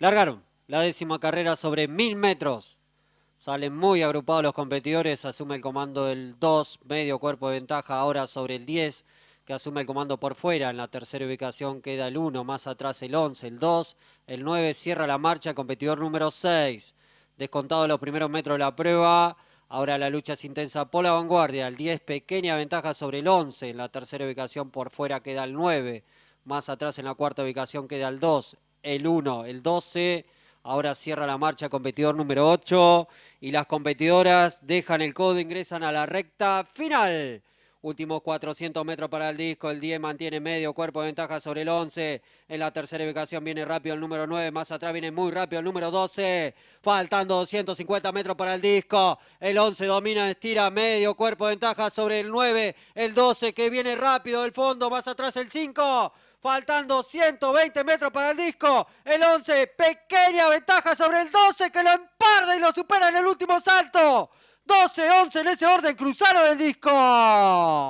Largaron la décima carrera sobre mil metros. Salen muy agrupados los competidores, asume el comando el 2, medio cuerpo de ventaja ahora sobre el 10, que asume el comando por fuera. En la tercera ubicación queda el 1, más atrás el 11, el 2, el 9 cierra la marcha, competidor número 6. Descontado los primeros metros de la prueba, ahora la lucha es intensa por la vanguardia. El 10, pequeña ventaja sobre el 11, en la tercera ubicación por fuera queda el 9. Más atrás en la cuarta ubicación queda el 2, el 1, el 12. Ahora cierra la marcha competidor número 8 y las competidoras dejan el codo, ingresan a la recta final. Últimos 400 metros para el disco, el 10 mantiene medio cuerpo de ventaja sobre el 11. En la tercera ubicación viene rápido el número 9, más atrás viene muy rápido el número 12. Faltando 250 metros para el disco, el 11 domina, estira medio cuerpo de ventaja sobre el 9. El 12 que viene rápido del fondo, más atrás el 5. Faltando 120 metros para el disco. El 11, pequeña ventaja sobre el 12 que lo emparda y lo supera en el último salto. 12-11 en ese orden cruzaron el disco.